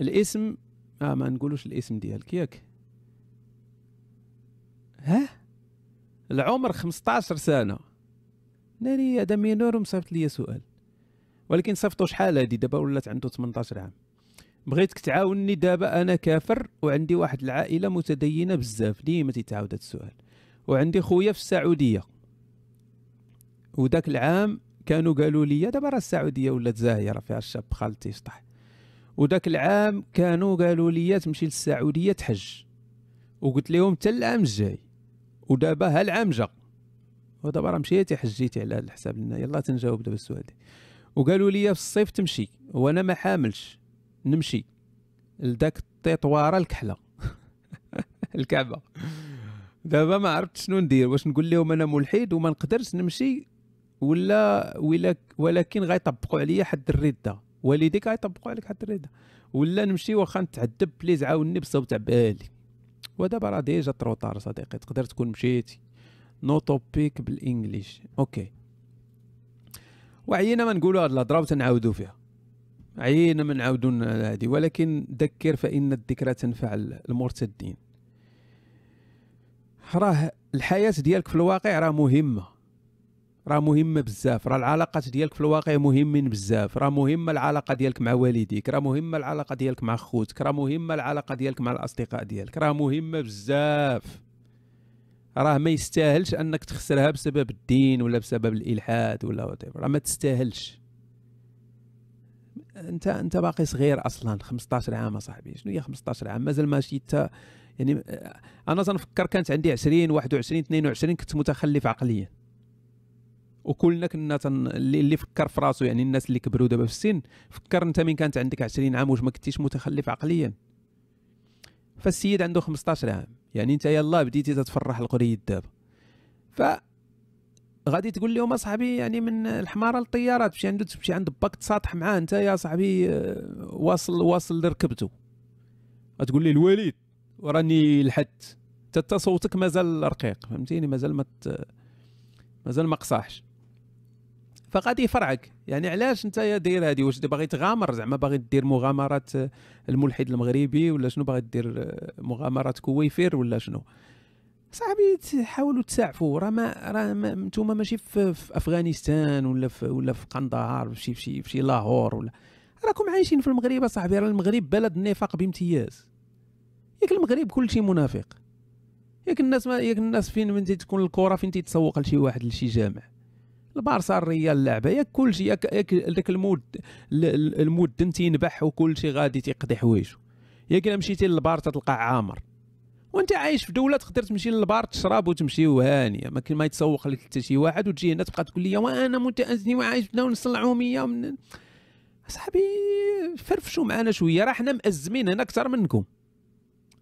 الاسم آه ما نقولوش الاسم ديالك ياك ها العمر 15 سنه ناري هذا مينور صيفط لي سؤال ولكن صيفطو شحال هادي دابا ولات عنده 18 عام بغيتك تعاوني دابا انا كافر وعندي واحد العائله متدينه بزاف ديما تيتعاود هذا السؤال وعندي خويا في السعوديه وداك العام كانوا قالوا لي دابا راه السعوديه ولات زاهيه راه فيها الشاب خالتي شطح وداك العام كانوا قالوا لي تمشي للسعوديه تحج وقلت لهم حتى العام الجاي ودابا ها العام جا ودابا راه مشيت حجيتي على هذا الحساب لنا يلا تنجاوب دابا السؤال وقالوا لي في الصيف تمشي وانا ما حاملش نمشي لذاك التطوارة الكحله الكعبه دابا ما عرفت شنو ندير واش نقول لهم انا ملحد وما نقدرش نمشي ولا ولكن غيطبقوا عليا حد الرده والديك غيطبقوا عليك حتى الرضا ولا نمشي واخا نتعذب بليز عاوني بصوت عبالي ودابا راه ديجا تروطار صديقي تقدر تكون مشيتي نو توبيك بالانجليش اوكي وعينا ما نقولوا هاد الهضره وتنعاودوا فيها عينا ما نعاودوا هادي ولكن ذكر فان الذكرى تنفع المرتدين راه الحياه ديالك في الواقع راه مهمه راه مهمه بزاف راه العلاقات ديالك في الواقع مهمين بزاف راه مهمه العلاقه ديالك مع والديك راه مهمه العلاقه ديالك مع خوتك راه مهمه العلاقه ديالك مع الاصدقاء ديالك راه مهمه بزاف راه ما يستاهلش انك تخسرها بسبب الدين ولا بسبب الالحاد ولا وطيب. راه ما تستاهلش انت انت باقي صغير اصلا 15 عام صاحبي شنو هي 15 عام مازال ماشي حتى يعني انا تنفكر كانت عندي 20 21 22 كنت متخلف عقليا وكلنا كنا تن... اللي, اللي فكر في راسو يعني الناس اللي كبروا دابا في السن فكر انت من كانت عندك 20 عام واش ما كنتيش متخلف عقليا فالسيد عنده 15 عام يعني انت يلا بديتي تتفرح القريد دابا ف غادي تقول لهم اصاحبي يعني من الحماره للطياره تمشي عند تمشي عند باك تساطح معاه انت يا صاحبي آه، واصل واصل لركبته غتقول لي الوليد وراني لحد حتى صوتك مازال رقيق فهمتيني مازال ما مازال ما قصاحش فغادي يفرعك يعني علاش انت داير هذه واش باغي تغامر زعما باغي دير مغامرات آه، الملحد المغربي ولا شنو باغي دير آه، مغامرات كويفير ولا شنو صاحبي تحاولوا تساعفوا راه ما راه نتوما ما ماشي في, في افغانستان ولا في ولا في قندهار شي في شي, في شي لاهور ولا راكم عايشين في المغرب صاحبي راه المغرب بلد النفاق بامتياز ياك المغرب كلشي منافق ياك الناس ما ياك الناس فين من تكون الكره فين تتسوق لشي واحد لشي جامع البارسا الريال لعبه ياك كلشي ياك داك المود المدن تينبح وكلشي غادي تيقضي حوايجو ياك الا مشيتي للبار تلقى عامر وانت عايش في دوله تقدر تمشي للبار تشرب وتمشي وهانيه ما كان ما يتسوق لك حتى شي واحد وتجي هنا تبقى تقول لي وانا متازني وعايش بنا ونصل عموميه من... اصحابي فرفشوا معنا شويه راه حنا مازمين هنا اكثر منكم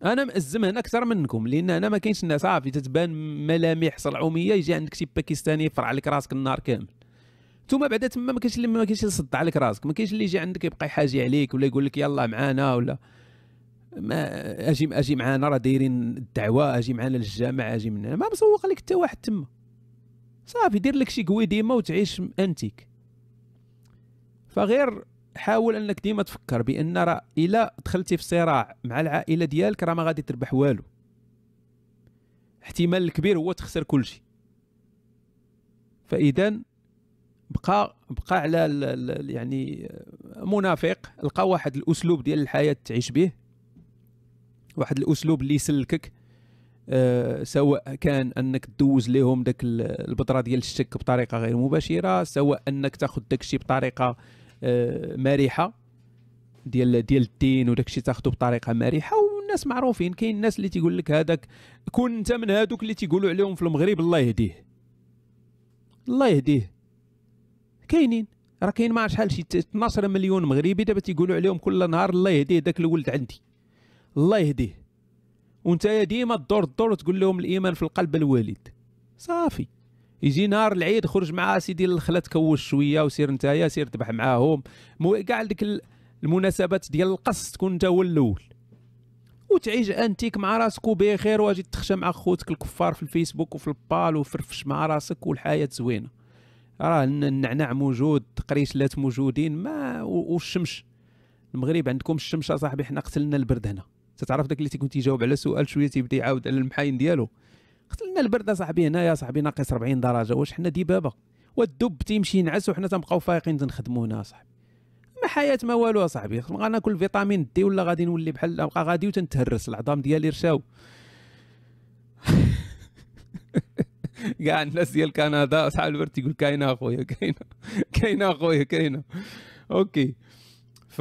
انا مأزم هنا اكثر منكم لان هنا ما كاينش الناس صافي تتبان ملامح صلعوميه يجي عندك شي باكستاني يفرع لك راسك النهار كامل ثم بعدا تما ما كاينش اللي ما كاينش اللي يصد عليك راسك ما كاينش اللي يجي عندك يبقى يحاجي عليك ولا يقول لك يلا معانا ولا ما اجي اجي معانا راه دايرين الدعوه اجي معانا للجامع اجي من ما مسوق لك حتى واحد تما صافي دير لك شي قوي ديما وتعيش انتيك فغير حاول انك ديما تفكر بان راه الا دخلتي في صراع مع العائله ديالك راه ما غادي تربح والو احتمال الكبير هو تخسر كل شيء فاذا بقى بقى على يعني منافق لقى واحد الاسلوب ديال الحياه تعيش به واحد الاسلوب اللي يسلكك أه سواء كان انك تدوز لهم داك البطره ديال الشك بطريقه غير مباشره سواء انك تاخذ داك الشيء بطريقه آه، مرحه ديال ديال الدين وداك الشيء تاخذه بطريقه مرحه والناس معروفين كاين الناس اللي تيقول لك هذاك كون انت من هذوك اللي تيقولوا عليهم في المغرب الله يهديه الله يهديه كاينين راه كاين ما شحال شي 12 مليون مغربي دابا تيقولوا عليهم كل نهار الله يهديه داك الولد عندي الله يهديه وانت ديما الدور الدور تقول لهم الايمان في القلب الوالد صافي يجي نهار العيد خرج مع سيدي الخلا تكوش شويه وسير نتايا سير ذبح معاهم كاع ديك المناسبات ديال القص تكون انت هو الاول وتعيش انتيك مع راسك وبخير واجي تخشى مع خوتك الكفار في الفيسبوك وفي البال وفرفش مع راسك والحياه زوينه راه النعناع موجود تقريشلات موجودين ما والشمس المغرب عندكم الشمس صاحبي حنا قتلنا البرد هنا تتعرف داك اللي تيكون تيجاوب على سؤال شويه تيبدا يعاود على المحاين ديالو قلت لنا البرد صاحبي هنايا صاحبي ناقص 40 درجه واش حنا ديبابا والدب تيمشي ينعس وحنا تنبقاو فايقين تنخدمو هنا صاحبي ما حياه ما والو صاحبي غناكل فيتامين دي ولا غادي نولي بحال نبقى غادي وتنتهرس العظام ديالي رشاو كاع الناس ديال كندا صحاب البرد تيقول كاينه اخويا كاينه كاينه اخويا كاينه اوكي ف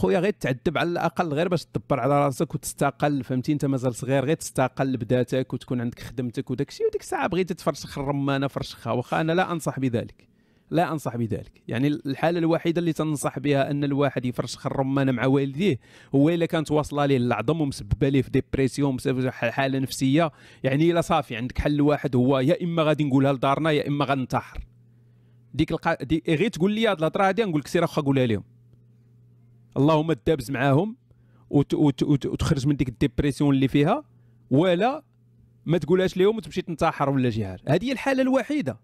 اخويا غير تعذب على الاقل غير باش تدبر على راسك وتستقل فهمتي انت مازال صغير غير تستقل بذاتك وتكون عندك خدمتك وداك الشيء وديك الساعه بغيتي تفرشخ الرمانه فرشخها واخا انا لا انصح بذلك لا انصح بذلك يعني الحاله الوحيده اللي تنصح بها ان الواحد يفرشخ الرمانه مع والديه هو الا كانت واصله ليه العظم ومسببه ليه في ديبرسيون حاله نفسيه يعني الا صافي عندك حل واحد هو يا اما غادي نقولها لدارنا يا اما غننتحر ديك القا... دي... غير تقول لي هاد الهضره هادي نقول لك سير اخا قولها لهم اللهم تدابز معاهم وت وت وت وتخرج من ديك الديبرسيون اللي فيها ولا ما تقولهاش لهم وتمشي تنتحر ولا شي حاجه هذه هي الحاله الوحيده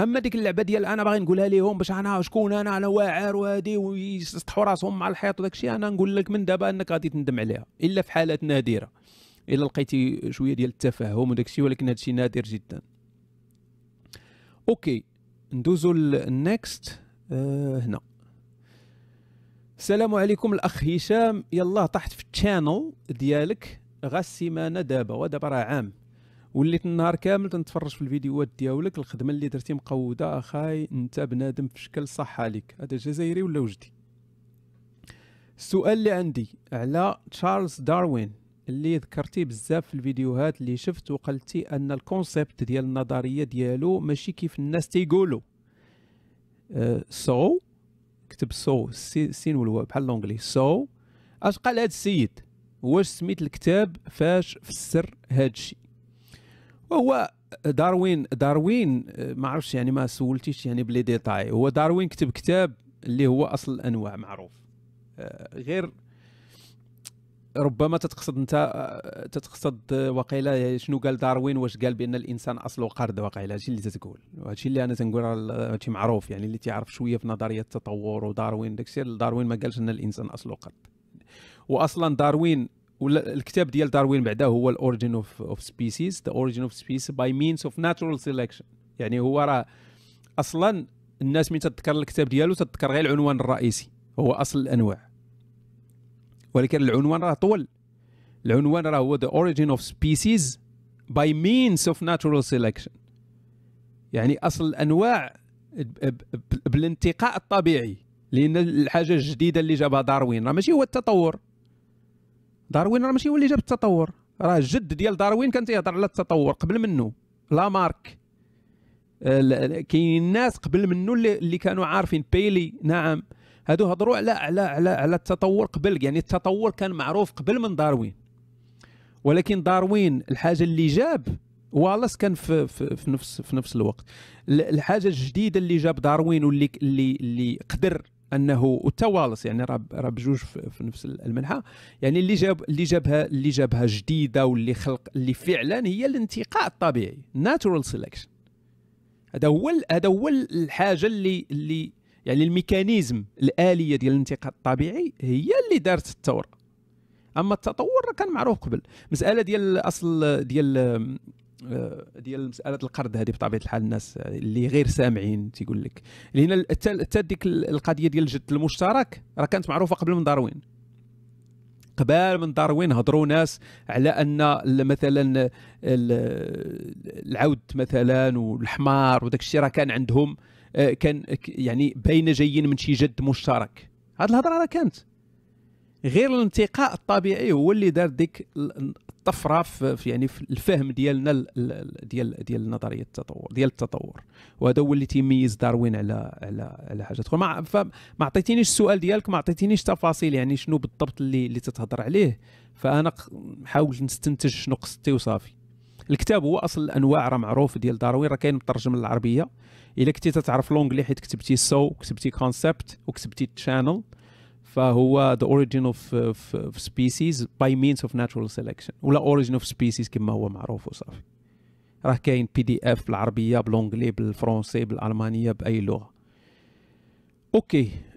اما ديك اللعبه ديال انا باغي نقولها لهم باش انا شكون انا انا واعر وهادي ويسطحوا راسهم مع الحيط وداك الشيء انا نقول لك من دابا انك غادي تندم عليها الا في حالات نادره الا لقيتي شويه ديال التفاهم وداك الشيء ولكن هذا الشيء نادر جدا اوكي ندوزو للنكست آه هنا السلام عليكم الاخ هشام يلا طحت في التشانل ديالك غا السيمانه دابا ودابا راه عام وليت النهار كامل تنتفرج في الفيديوهات ديالك الخدمه اللي درتي مقوده اخاي انت بنادم في شكل صحه عليك هذا جزائري ولا وجدي السؤال اللي عندي على تشارلز داروين اللي ذكرتي بزاف في الفيديوهات اللي شفت وقلتي ان الكونسيبت ديال النظريه ديالو ماشي كيف الناس تيقولوا سو أه، uh, so, كتب سو السين والواو بحال لونجلي سو اش قال هاد السيد واش سميت الكتاب فاش فسر هذا الشيء وهو داروين داروين ما عرفش يعني ما سولتيش يعني بلي ديتاي هو داروين كتب كتاب اللي هو اصل الانواع معروف آه، غير ربما تتقصد انت آه، تتقصد آه، وقيله شنو قال داروين واش قال بان الانسان اصله قرد وقيله هادشي اللي تتقول هادشي اللي انا تنقول هادشي معروف يعني اللي تيعرف شويه في نظريه التطور وداروين داكشي داروين ما قالش ان الانسان اصله قرد واصلا داروين ولا الكتاب ديال داروين بعدا هو الاوريجين اوف اوف سبيسيز ذا اوريجين اوف سبيسيز باي مينز اوف ناتشورال سيليكشن يعني هو راه اصلا الناس من تذكر الكتاب ديالو تذكر غير العنوان الرئيسي هو اصل الانواع ولكن العنوان راه طول العنوان راه هو The Origin of Species by Means of Natural Selection يعني أصل الأنواع بالانتقاء الطبيعي لأن الحاجة الجديدة اللي جابها داروين راه ماشي هو التطور داروين راه ماشي هو اللي جاب التطور راه الجد ديال داروين كان تيهضر على التطور قبل منه لامارك كاين الناس قبل منه اللي, اللي كانوا عارفين بيلي نعم هادو هضروا على على على على التطور قبل يعني التطور كان معروف قبل من داروين ولكن داروين الحاجه اللي جاب والاس كان في, في, في نفس في نفس الوقت الحاجه الجديده اللي جاب داروين واللي اللي اللي قدر انه والتوالص يعني راه راه بجوج في, في نفس المنحه يعني اللي جاب اللي جابها اللي جابها جديده واللي خلق اللي فعلا هي الانتقاء الطبيعي ناتورال سيلكشن هذا هو هذا هو الحاجه اللي اللي يعني الميكانيزم الاليه ديال الانتقاد الطبيعي هي اللي دارت الثوره اما التطور كان معروف قبل مساله ديال الاصل ديال آه، ديال مساله القرض هذه بطبيعه الحال الناس اللي غير سامعين تيقول لك لان حتى ديك القضيه ديال الجد المشترك راه كانت معروفه قبل من داروين قبل من داروين هضروا ناس على ان مثلا العود مثلا والحمار وداك الشيء راه كان عندهم آه، كان يعني بين جايين من شي جد مشترك هاد الهضره راه كانت غير الانتقاء الطبيعي هو اللي دار ديك الطفره في يعني في الفهم ديالنا ديال ديال نظريه التطور ديال التطور وهذا هو اللي تيميز داروين على على على حاجه اخرى ما ما عطيتينيش السؤال ديالك ما عطيتينيش تفاصيل يعني شنو بالضبط اللي اللي تتهضر عليه فانا حاولت نستنتج شنو قصدتي وصافي الكتاب هو اصل الانواع راه معروف ديال داروين راه كاين مترجم للعربيه الا كنتي تتعرف لونجلي حيت كتبتي سو كتبتي كونسيبت وكتبتي تشانل فهو ذا اوريجين اوف سبيسيز باي مينز اوف ناتشورال سيليكشن ولا اوريجين اوف سبيسيز كما هو معروف وصافي راه كاين بي دي اف بالعربيه بالانجلي بالفرونسي بالالمانيه باي لغه اوكي